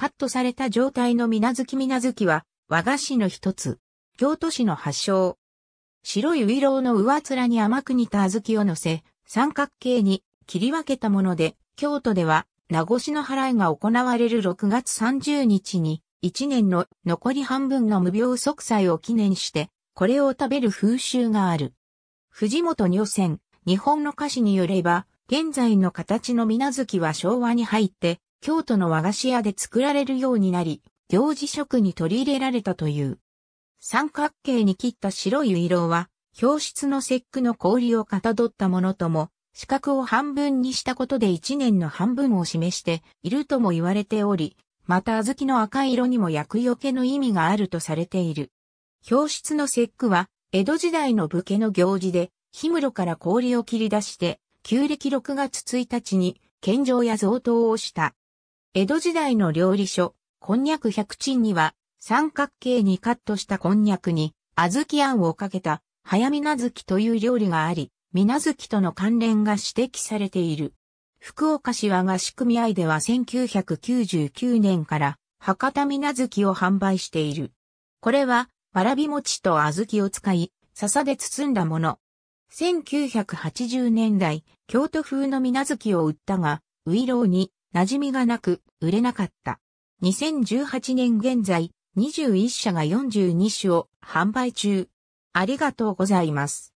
カットされた状態の水無月水無月は和菓子の一つ。京都市の発祥。白いウイロウの上面に甘く煮た小豆を乗せ、三角形に切り分けたもので、京都では名越の払いが行われる6月30日に、1年の残り半分の無病息災を記念して、これを食べる風習がある。藤本女船、日本の歌詞によれば、現在の形の水月は昭和に入って、京都の和菓子屋で作られるようになり、行事食に取り入れられたという。三角形に切った白い色は、表室の節句の氷をかたどったものとも、四角を半分にしたことで一年の半分を示しているとも言われており、また小豆の赤色にも薬除けの意味があるとされている。表室の節句は、江戸時代の武家の行事で、氷室から氷を切り出して、旧暦6月1日に、献上や贈答をした、江戸時代の料理書、こんにゃく百珍には、三角形にカットしたこんにゃくに、小豆あんをかけた、早みなずきという料理があり、みなずきとの関連が指摘されている。福岡市和菓子組合では1999年から、博多みなずきを販売している。これは、わらび餅と小豆を使い、笹で包んだもの。1980年代、京都風のみなずきを売ったが、ういろうに、馴染みがなく、売れなかった。2018年現在、21社が42種を販売中。ありがとうございます。